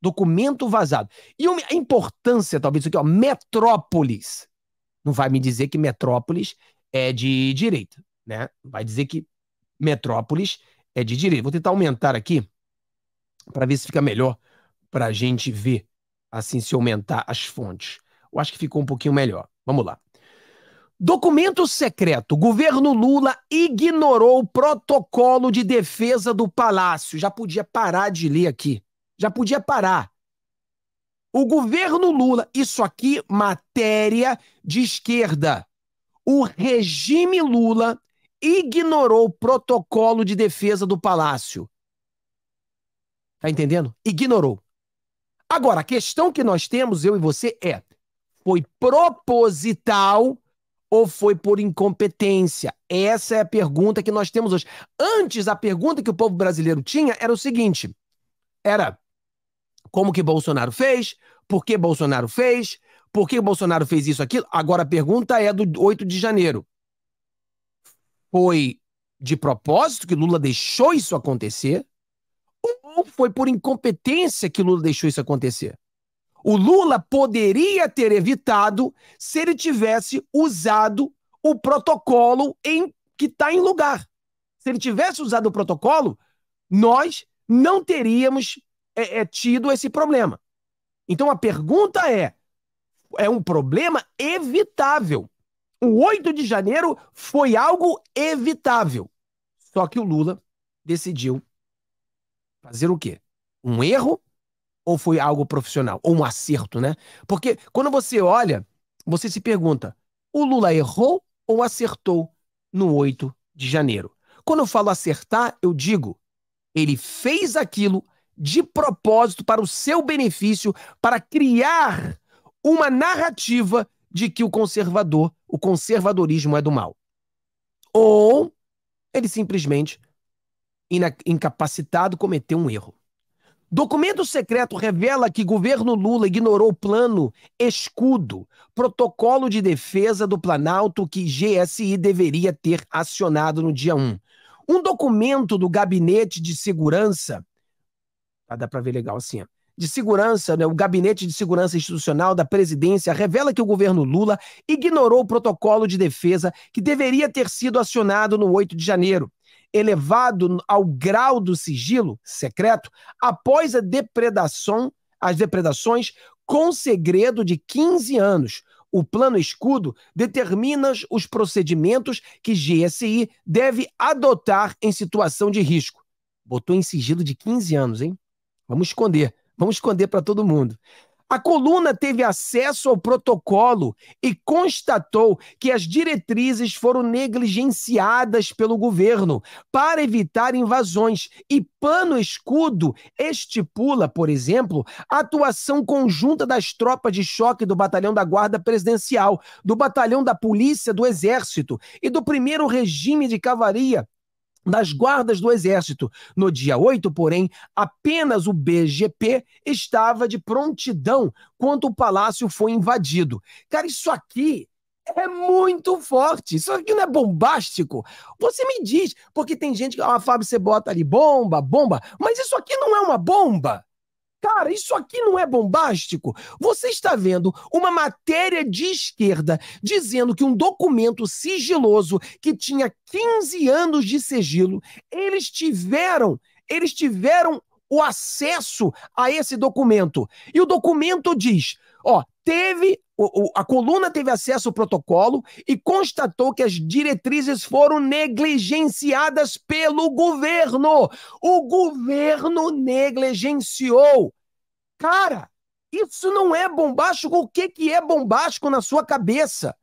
Documento vazado. E a importância, talvez, isso aqui, ó, Metrópolis. Não vai me dizer que Metrópolis é de direita, né? Vai dizer que Metrópolis é de direita. Vou tentar aumentar aqui para ver se fica melhor para a gente ver, assim, se aumentar as fontes. Eu acho que ficou um pouquinho melhor. Vamos lá. Documento secreto. Governo Lula ignorou o protocolo de defesa do Palácio. Já podia parar de ler aqui. Já podia parar. O governo Lula, isso aqui, matéria de esquerda. O regime Lula ignorou o protocolo de defesa do Palácio. Tá entendendo? Ignorou. Agora, a questão que nós temos, eu e você, é: foi proposital ou foi por incompetência? Essa é a pergunta que nós temos hoje. Antes, a pergunta que o povo brasileiro tinha era o seguinte: era como que Bolsonaro fez, por que Bolsonaro fez, por que Bolsonaro fez isso, aquilo. Agora a pergunta é do 8 de janeiro. Foi de propósito que Lula deixou isso acontecer? Ou foi por incompetência que Lula deixou isso acontecer? O Lula poderia ter evitado se ele tivesse usado o protocolo em, que está em lugar. Se ele tivesse usado o protocolo, nós não teríamos é, é tido esse problema. Então a pergunta é: é um problema evitável. O 8 de janeiro foi algo evitável. Só que o Lula decidiu fazer o quê? Um erro ou foi algo profissional? Ou um acerto, né? Porque quando você olha, você se pergunta: o Lula errou ou acertou no 8 de janeiro? Quando eu falo acertar, eu digo: ele fez aquilo de propósito, para o seu benefício, para criar uma narrativa de que o conservador, o conservadorismo é do mal. Ou ele simplesmente, incapacitado, cometeu um erro. Documento secreto revela que governo Lula ignorou o plano escudo, protocolo de defesa do Planalto que GSI deveria ter acionado no dia 1. Um documento do Gabinete de Segurança Tá? Dá para ver legal assim. Ó. De segurança, né? o Gabinete de Segurança Institucional da Presidência revela que o governo Lula ignorou o protocolo de defesa que deveria ter sido acionado no 8 de janeiro elevado ao grau do sigilo secreto após a depredação, as depredações com segredo de 15 anos. O plano escudo determina os procedimentos que GSI deve adotar em situação de risco. Botou em sigilo de 15 anos, hein? Vamos esconder, vamos esconder para todo mundo. A coluna teve acesso ao protocolo e constatou que as diretrizes foram negligenciadas pelo governo para evitar invasões. E Pano Escudo estipula, por exemplo, a atuação conjunta das tropas de choque do Batalhão da Guarda Presidencial, do Batalhão da Polícia do Exército e do Primeiro Regime de Cavaria das guardas do Exército. No dia 8, porém, apenas o BGP estava de prontidão quando o palácio foi invadido. Cara, isso aqui é muito forte. Isso aqui não é bombástico. Você me diz, porque tem gente que, ah, Fábio, você bota ali bomba, bomba, mas isso aqui não é uma bomba. Cara, isso aqui não é bombástico? Você está vendo uma matéria de esquerda dizendo que um documento sigiloso que tinha 15 anos de sigilo, eles tiveram, eles tiveram o acesso a esse documento. E o documento diz, ó, teve o, o, a coluna teve acesso ao protocolo e constatou que as diretrizes foram negligenciadas pelo governo. O governo negligenciou. Cara, isso não é bombástico. O que, que é bombástico na sua cabeça?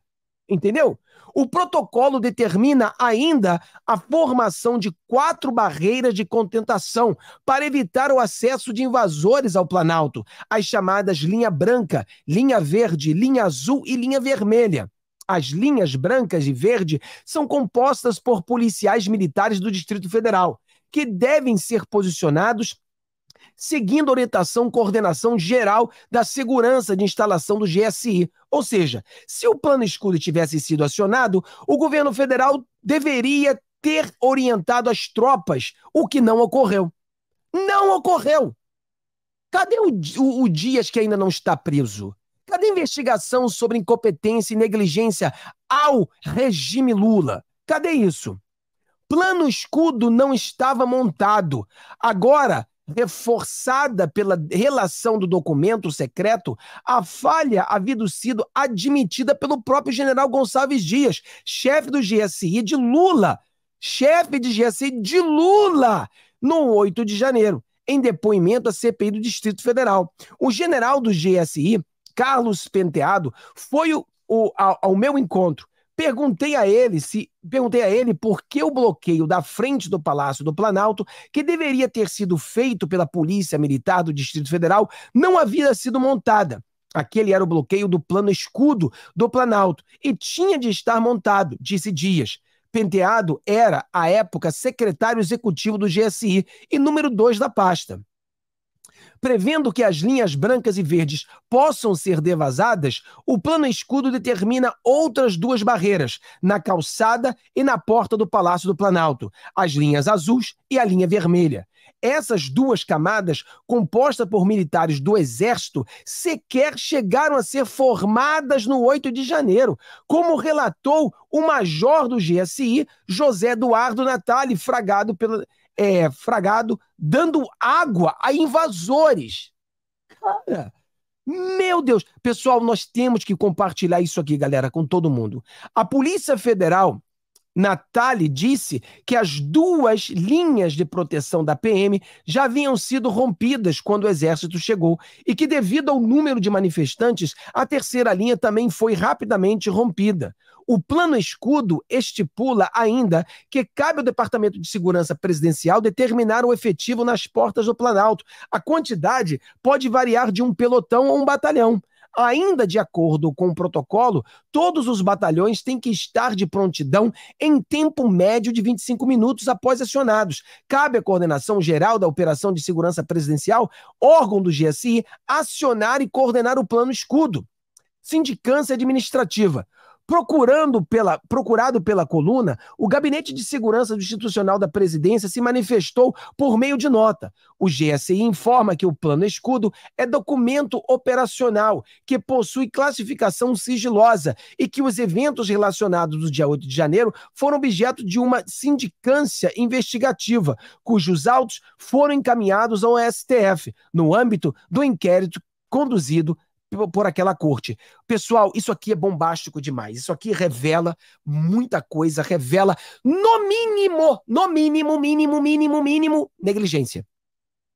Entendeu? O protocolo determina ainda a formação de quatro barreiras de contentação para evitar o acesso de invasores ao Planalto, as chamadas linha branca, linha verde, linha azul e linha vermelha. As linhas brancas e verde são compostas por policiais militares do Distrito Federal, que devem ser posicionados seguindo a orientação coordenação geral da segurança de instalação do GSI. Ou seja, se o plano escudo tivesse sido acionado, o governo federal deveria ter orientado as tropas, o que não ocorreu. Não ocorreu! Cadê o, o, o Dias que ainda não está preso? Cadê a investigação sobre incompetência e negligência ao regime Lula? Cadê isso? Plano escudo não estava montado. Agora reforçada pela relação do documento secreto, a falha havia sido admitida pelo próprio general Gonçalves Dias, chefe do GSI de Lula, chefe de GSI de Lula, no 8 de janeiro, em depoimento à CPI do Distrito Federal. O general do GSI, Carlos Penteado, foi o, o, ao, ao meu encontro Perguntei a ele se perguntei a ele por que o bloqueio da frente do Palácio do Planalto, que deveria ter sido feito pela Polícia Militar do Distrito Federal, não havia sido montada. Aquele era o bloqueio do plano escudo do Planalto e tinha de estar montado, disse Dias. Penteado era, à época, secretário executivo do GSI e número dois da pasta. Prevendo que as linhas brancas e verdes possam ser devasadas, o plano escudo determina outras duas barreiras, na calçada e na porta do Palácio do Planalto, as linhas azuis e a linha vermelha. Essas duas camadas, compostas por militares do Exército, sequer chegaram a ser formadas no 8 de janeiro, como relatou o major do GSI, José Eduardo Natali, fragado pela é, fragado, dando água a invasores. Cara, meu Deus! Pessoal, nós temos que compartilhar isso aqui, galera, com todo mundo. A Polícia Federal, Natali, disse que as duas linhas de proteção da PM já haviam sido rompidas quando o Exército chegou e que, devido ao número de manifestantes, a terceira linha também foi rapidamente rompida. O plano escudo estipula ainda que cabe ao Departamento de Segurança Presidencial determinar o efetivo nas portas do Planalto. A quantidade pode variar de um pelotão a um batalhão. Ainda de acordo com o protocolo, todos os batalhões têm que estar de prontidão em tempo médio de 25 minutos após acionados. Cabe à Coordenação Geral da Operação de Segurança Presidencial, órgão do GSI, acionar e coordenar o plano escudo. Sindicância administrativa procurando pela, procurado pela coluna, o Gabinete de Segurança Institucional da Presidência se manifestou por meio de nota. O GSI informa que o Plano Escudo é documento operacional que possui classificação sigilosa e que os eventos relacionados do dia 8 de janeiro foram objeto de uma sindicância investigativa, cujos autos foram encaminhados ao STF, no âmbito do inquérito conduzido por aquela corte. Pessoal, isso aqui é bombástico demais. Isso aqui revela muita coisa, revela, no mínimo, no mínimo, mínimo, mínimo, mínimo, negligência.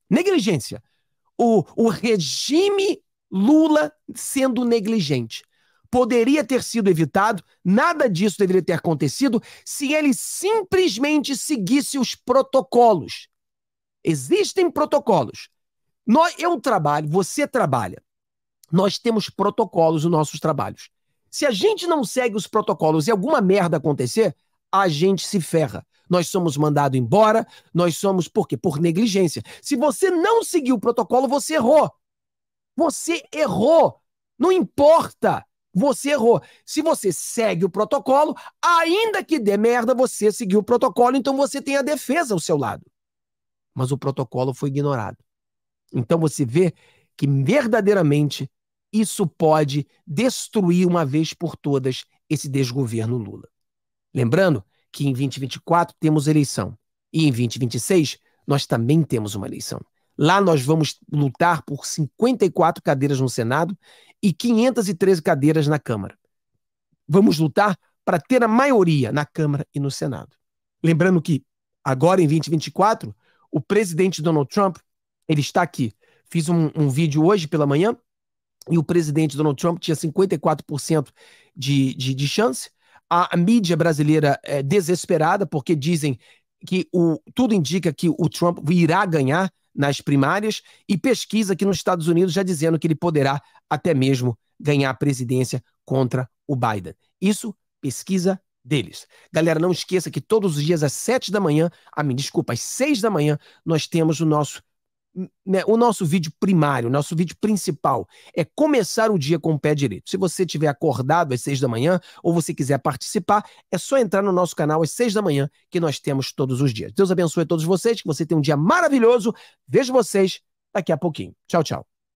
Negligência. O, o regime Lula sendo negligente. Poderia ter sido evitado, nada disso deveria ter acontecido se ele simplesmente seguisse os protocolos. Existem protocolos. Nós, eu trabalho, você trabalha nós temos protocolos nos nossos trabalhos. Se a gente não segue os protocolos e alguma merda acontecer, a gente se ferra. Nós somos mandados embora, nós somos por quê? Por negligência. Se você não seguiu o protocolo, você errou. Você errou. Não importa. Você errou. Se você segue o protocolo, ainda que dê merda, você seguiu o protocolo, então você tem a defesa ao seu lado. Mas o protocolo foi ignorado. Então você vê que verdadeiramente isso pode destruir uma vez por todas esse desgoverno Lula. Lembrando que em 2024 temos eleição e em 2026 nós também temos uma eleição. Lá nós vamos lutar por 54 cadeiras no Senado e 513 cadeiras na Câmara. Vamos lutar para ter a maioria na Câmara e no Senado. Lembrando que agora em 2024, o presidente Donald Trump, ele está aqui. Fiz um, um vídeo hoje pela manhã e o presidente Donald Trump tinha 54% de, de, de, chance. A, mídia brasileira é desesperada, porque dizem que o, tudo indica que o Trump irá ganhar nas primárias, e pesquisa aqui nos Estados Unidos já dizendo que ele poderá até mesmo ganhar a presidência contra o Biden. Isso, pesquisa deles. Galera, não esqueça que todos os dias às sete da manhã, a ah, me desculpa, às seis da manhã, nós temos o nosso né, o nosso vídeo primário, o nosso vídeo principal é começar o dia com o pé direito. Se você tiver acordado às seis da manhã ou você quiser participar, é só entrar no nosso canal às seis da manhã que nós temos todos os dias. Deus abençoe todos vocês, que você tenha um dia maravilhoso. Vejo vocês daqui a pouquinho. Tchau, tchau.